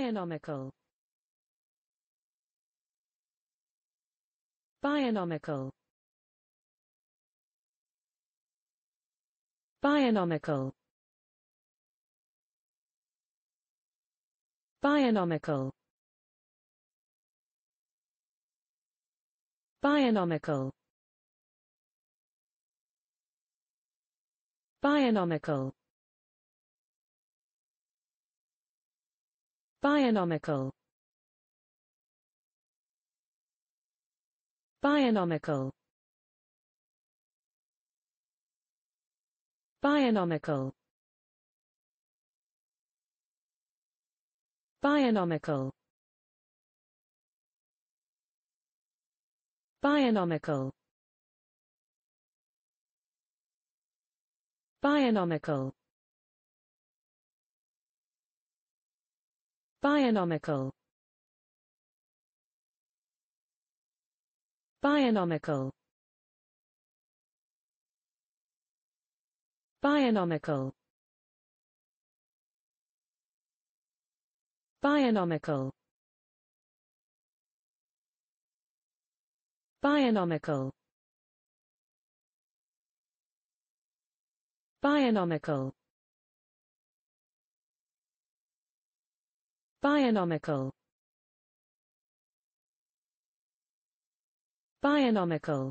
Bionomical Bionomical Bionomical Bionomical Bionomical Bionomical Bionomical Bionomical Bionomical Bionomical Bionomical Bionomical Bionomical Bionomical Bionomical Bionomical Bionomical Bionomical Bionomical Bionomical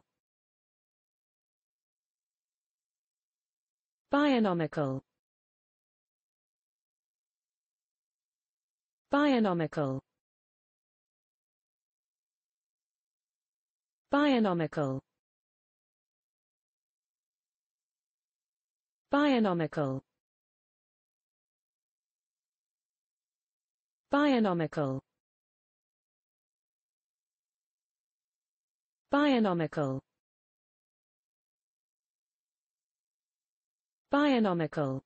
Bionomical Bionomical Bionomical Bionomical Bionomical Bionomical Bionomical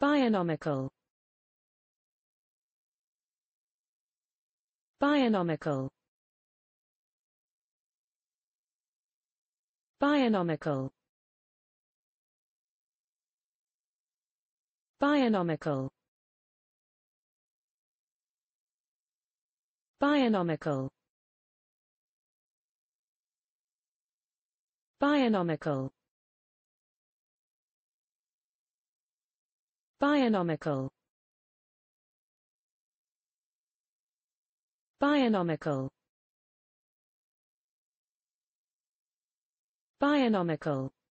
Bionomical Bionomical Bionomical Bionomical Bionomical Bionomical Bionomical Bionomical Bionomical